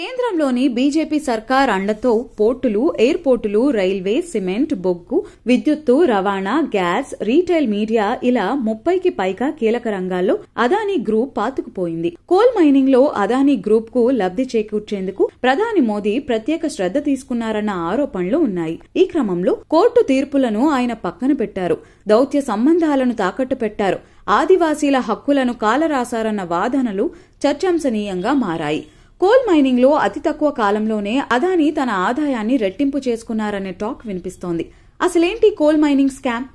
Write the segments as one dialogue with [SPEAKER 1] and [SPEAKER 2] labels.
[SPEAKER 1] కేంద్రంలోని బీజేపీ సర్కార్ అండతో పోర్టులు ఎయిర్పోర్టులు రైల్వే సిమెంట్ బొగ్గు విద్యుత్తు రవాణా గ్యాస్ రీటైల్ మీడియా ఇలా ముప్పైకి పైగా కీలక రంగాల్లో అదానీ గ్రూప్ పాతుకుపోయింది కోల్ మైనింగ్ లో అదానీ గ్రూప్ కు లబ్ధి చేకూర్చేందుకు ప్రధాని మోదీ ప్రత్యేక శ్రద్ధ తీసుకున్నారన్న ఆరోపణలు ఉన్నాయి ఈ క్రమంలో కోర్టు తీర్పులను ఆయన పక్కన పెట్టారు దౌత్య సంబంధాలను తాకట్టు పెట్టారు ఆదివాసీల హక్కులను కాలరాశారన్న వాదనలు చర్చాంశనీయంగా మారాయి కోల్ మైనింగ్లో అతి తక్కువ కాలంలోనే అదానీ తన ఆదాయాన్ని రెట్టింపు చేసుకున్నారనే టాక్ వినిపిస్తోంది అసలేంటి కోల్ మైనింగ్ స్కామ్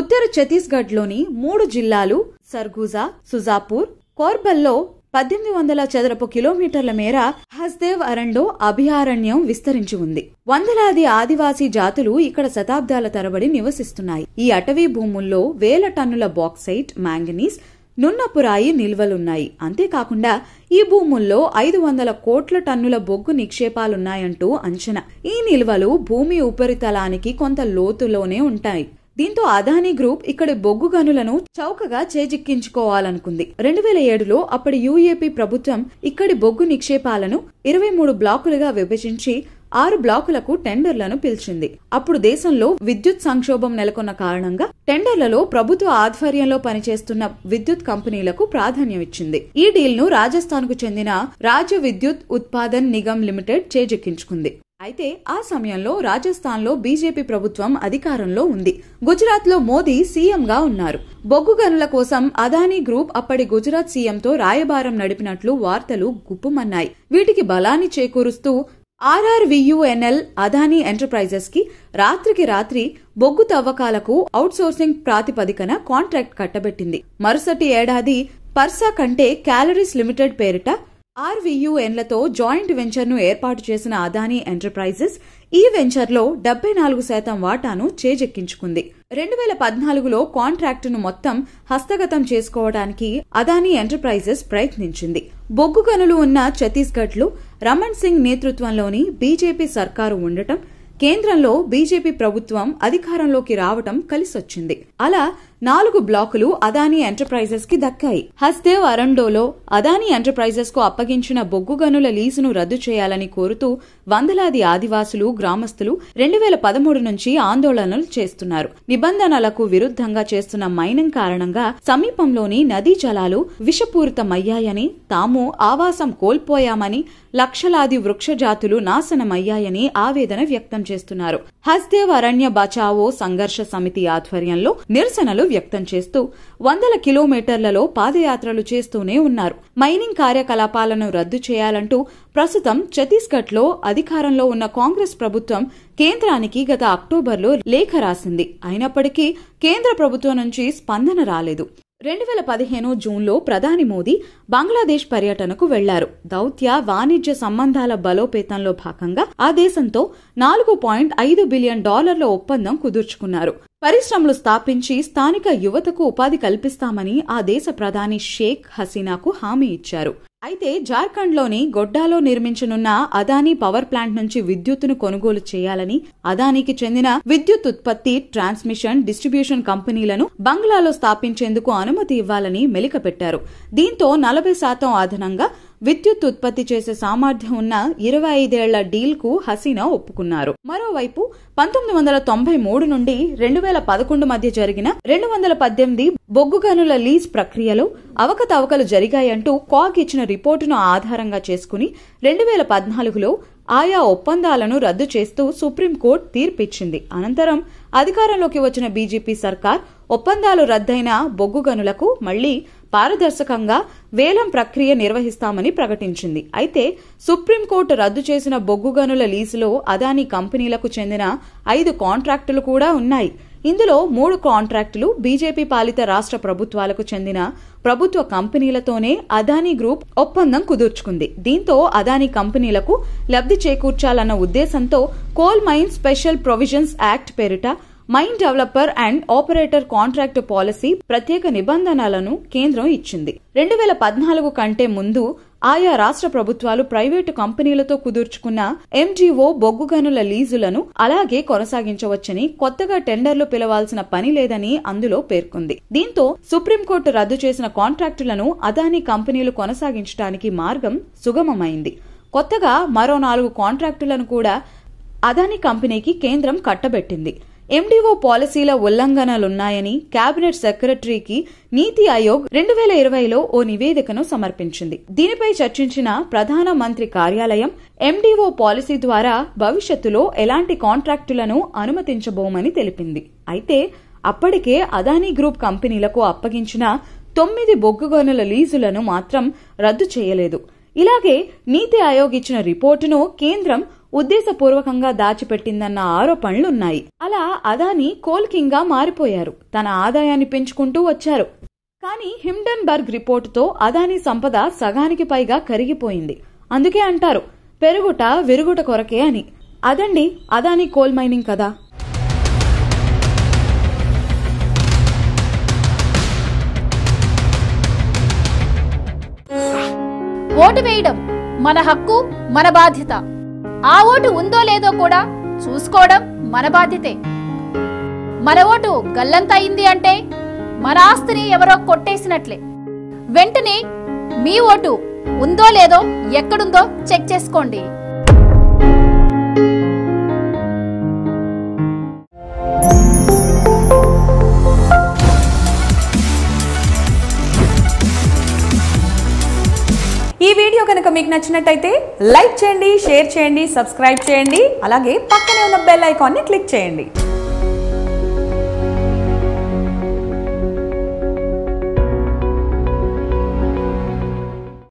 [SPEAKER 1] ఉత్తర ఛత్తీస్గఢ్లోని మూడు జిల్లాలు సర్గుజా సుజాపూర్ కోర్బల్లో పద్దెనిమిది వందల చదరపు కిలోమీటర్ల మేర హస్దేవ్ అరండో అభయారణ్యం విస్తరించి ఉంది వందలాది ఆదివాసీ జాతులు ఇక్కడ శతాబ్దాల తరబడి నివసిస్తున్నాయి ఈ అటవీ భూముల్లో వేల టన్నుల బాక్సైట్ మాంగనీస్ నున్నపురాయి నిల్వలున్నాయి అంతేకాకుండా ఈ భూముల్లో ఐదు వందల కోట్ల టన్నుల బొగ్గు నిక్షేపాలున్నాయంటూ అంచనా ఈ నిల్వలు భూమి ఉపరితలానికి కొంత లోతులోనే ఉంటాయి దీంతో అదానీ గ్రూప్ ఇక్కడ బొగ్గు గనులను చౌకగా చేజిక్కించుకోవాలనుకుంది రెండు వేల ఏడులో అప్పటి యుఏపీ ప్రభుత్వం ఇక్కడి బొగ్గు నిక్షేపాలను ఇరవై మూడు బ్లాకులుగా విభజించి ఆరు బ్లాకులకు టెండర్లను పిలిచింది అప్పుడు దేశంలో విద్యుత్ సంక్షోభం నెలకొన్న కారణంగా టెండర్లలో ప్రభుత్వ ఆధ్వర్యంలో పనిచేస్తున్న విద్యుత్ కంపెనీలకు ప్రాధాన్యం ఇచ్చింది ఈ డీల్ ను రాజస్థాన్ కు చెందిన రాజ్య విద్యుత్ ఉత్పాదన్ నిగమ్ లిమిటెడ్ చేజెక్కించుకుంది అయితే ఆ సమయంలో రాజస్థాన్లో బీజేపీ ప్రభుత్వం అధికారంలో ఉంది గుజరాత్లో మోదీ సీఎంగా ఉన్నారు బొగ్గు గనుల కోసం అదానీ గ్రూప్ అప్పటి గుజరాత్ సీఎంతో రాయబారం నడిపినట్లు వార్తలు గుప్పుమన్నాయి వీటికి బలాన్ని చేకూరుస్తూ ఆర్ఆర్వియుఎన్ఎల్ అదానీ ఎంటర్ప్రైజెస్ కి రాత్రికి రాత్రి బొగ్గు తవ్వకాలకు అవుట్సోర్సింగ్ ప్రాతిపదికన కాంట్రాక్ట్ కట్టబెట్టింది మరుసటి ఏడాది పర్సా కంటే క్యాలరీస్ లిమిటెడ్ పేరిట ఆర్వీయూఎన్లతో జాయింట్ వెంచర్ను ఏర్పాటు చేసిన అదానీ ఎంటర్ప్రైజెస్ ఈ వెంచర్లో డెబ్బై నాలుగు శాతం వాటాను చేజెక్కించుకుంది రెండు వేల పద్నాలుగులో కాంట్రాక్టును మొత్తం హస్తగతం చేసుకోవడానికి అదానీ ఎంటర్ప్రైజెస్ ప్రయత్నించింది బొగ్గు గనులు ఉన్న ఛత్తీస్గఢ్లో రమణ్ సింగ్ నేతృత్వంలోని బీజేపీ సర్కారు ఉండటం కేంద్రంలో బీజేపీ ప్రభుత్వం అధికారంలోకి రావటం కలిసొచ్చింది అలా నాలుగు బ్లాకులు అదానీ ఎంటర్ప్రైజెస్ కి దక్కాయి హస్దేవ్ అరండోలో అదానీ ఎంటర్ప్రైజెస్ కు అప్పగించిన బొగ్గు గనుల లీజును రద్దు చేయాలని కోరుతూ వందలాది ఆదివాసులు గ్రామస్తులు రెండు వేల పదమూడు నుంచి ఆందోళనలు చేస్తున్నారు నిబంధనలకు విరుద్ధంగా చేస్తున్న మైనం కారణంగా సమీపంలోని నదీ జలాలు విషపూరితమయ్యాయని తాము ఆవాసం కోల్పోయామని లక్షలాది వృక్ష జాతులు నాశనమయ్యాయని ఆవేదన వ్యక్తం చేస్తున్నారు హస్దేవ్ అరణ్య బచావో సంఘర్ష సమితి ఆధ్వర్యంలో నిరసనలు వ్యక్తం చేస్తూ వందల కిలోమీటర్లలో పాదయాత్రలు చేస్తూనే ఉన్నారు మైనింగ్ కార్యకలాపాలను రద్దు చేయాలంటూ ప్రస్తుతం ఛత్తీస్గఢ్లో అధికారంలో ఉన్న కాంగ్రెస్ ప్రభుత్వం కేంద్రానికి గత అక్టోబర్లో లేఖ రాసింది అయినప్పటికీ కేంద్ర ప్రభుత్వం నుంచి స్పందన రాలేదు రెండు వేల పదిహేను జూన్లో ప్రధాని మోదీ బంగ్లాదేశ్ పర్యటనకు వెళ్లారు దౌత్య వాణిజ్య సంబంధాల బలోపేతంలో భాగంగా ఆ దేశంతో నాలుగు పాయింట్ ఐదు బిలియన్ డాలర్ల ఒప్పందం కుదుర్చుకున్నారు పరిశ్రమలు స్థాపించి స్థానిక యువతకు ఉపాధి కల్పిస్తామని ఆ దేశ ప్రధాని షేక్ హసీనాకు హామీ ఇచ్చారు అయితే జార్ఖండ్లోని గొడ్డాలో నిర్మించనున్న అదానీ పవర్ ప్లాంట్ నుంచి విద్యుత్తును కొనుగోలు చేయాలని అదానీకి చెందిన విద్యుత్ ఉత్పత్తి ట్రాన్స్మిషన్ డిస్ట్రిబ్యూషన్ కంపెనీలను బంగ్లాలో స్థాపించేందుకు అనుమతి ఇవ్వాలని మెలికపెట్టారు దీంతో నలభై శాతం అదనంగా విద్యుత్ ఉత్పత్తి చేసే సామర్థ్యం ఉన్న ఇరవై ఐదేళ్ల కు హసీనా ఒప్పుకున్నారు మరోవైపు పంతొమ్మిది వందల తొంభై మూడు నుండి రెండు వేల పదకొండు మధ్య జరిగిన రెండు వందల పద్దెనిమిది బొగ్గు గనుల లీజ్ ప్రక్రియలో అవకతవకలు జరిగాయంటూ కాక్ ఇచ్చిన రిపోర్టును ఆధారంగా చేసుకుని రెండు వేల పద్నాలుగులో ఆయా ఒప్పందాలను రద్దు చేస్తూ సుప్రీంకోర్టు తీర్పిచ్చింది అనంతరం అధికారంలోకి వచ్చిన బీజేపీ సర్కార్ ఒప్పందాలు రద్దయిన బొగ్గు గనులకు మళ్లీ పారదర్శకంగా వేలం ప్రక్రియ నిర్వహిస్తామని ప్రకటించింది అయితే సుప్రీంకోర్టు రద్దు చేసిన బొగ్గు గనుల లీజులో అదానీ కంపెనీలకు చెందిన ఐదు కాంట్రాక్టులు కూడా ఉన్నాయి ఇందులో మూడు కాంట్రాక్టులు బీజేపీ పాలిత రాష్ట్ర ప్రభుత్వాలకు చెందిన ప్రభుత్వ కంపెనీలతోనే అదానీ గ్రూప్ ఒప్పందం కుదుర్చుకుంది దీంతో అదానీ కంపెనీలకు లబ్ధి చేకూర్చాలన్న ఉద్దేశంతో coal mine special provisions act పేరిట mine developer and operator contract policy ప్రత్యేక నిబంధనలను కేంద్రం ఇచ్చింది రెండు వేల పద్నాలుగు కంటే ముందు ఆయా రాష్ట్ర ప్రభుత్వాలు ప్రైవేటు కంపెనీలతో కుదుర్చుకున్న ఎంజీఓ బొగ్గు గనుల లీజులను అలాగే కొనసాగించవచ్చని కొత్తగా టెండర్లు పిలవాల్సిన పని లేదని అందులో పేర్కొంది దీంతో సుప్రీంకోర్టు రద్దు చేసిన కాంట్రాక్టులను అదానీ కంపెనీలు కొనసాగించడానికి మార్గం సుగమమైంది కొత్తగా మరో నాలుగు కాంట్రాక్టులను కూడా అదానీ కంపెనీకి కేంద్రం కట్టబెట్టింది ఎండిఓ పాలసీల ఉల్లంఘనలున్నాయని కేబినెట్ సెక్రటరీకి నీతి ఆయోగ్ రెండు వేల ఇరవైలో ఓ నివేదికను సమర్పించింది దీనిపై చర్చించిన ప్రధాన మంత్రి కార్యాలయం ఎండిఓ పాలసీ ద్వారా భవిష్యత్తులో ఎలాంటి కాంట్రాక్టులను అనుమతించబోమని తెలిపింది అయితే అప్పటికే అదానీ గ్రూప్ కంపెనీలకు అప్పగించిన తొమ్మిది బొగ్గు లీజులను మాత్రం రద్దు చేయలేదు ఇలాగే నీతి ఆయోగ్ ఇచ్చిన రిపోర్టును కేంద్రం ఉద్దేశపూర్వకంగా దాచిపెట్టిందన్న ఆరోపణలున్నాయి అలా అదాని కోల్కింగ్గా మారిపోయారు తన ఆదాయాన్ని పెంచుకుంటూ వచ్చారు కానీ హిమ్డెన్బర్గ్ రిపోర్టుతో అదాని సంపద సగానికి పైగా కరిగిపోయింది అందుకే అంటారు పెరుగుట విరుగుట కొరకే అని అదండి అదాని కోల్ మైనింగ్ కదా ఓటు వేయడం మన హక్కు మన బాధ్యత ఆ ఓటు ఉందో లేదో కూడా చూసుకోవడం మన బాధ్యతే మన ఓటు గల్లంతయింది అంటే మన ఆస్తిని ఎవరో కొట్టేసినట్లే వెంటనే మీ ఓటు ఉందో లేదో ఎక్కడుందో చెక్ చేసుకోండి నచ్చినట్టయితే లైక్ చేయండి షేర్ చేయండి సబ్స్క్రైబ్ చేయండి అలాగే పక్కనే ఉన్న బెల్ ఐకాన్ని క్లిక్ చేయండి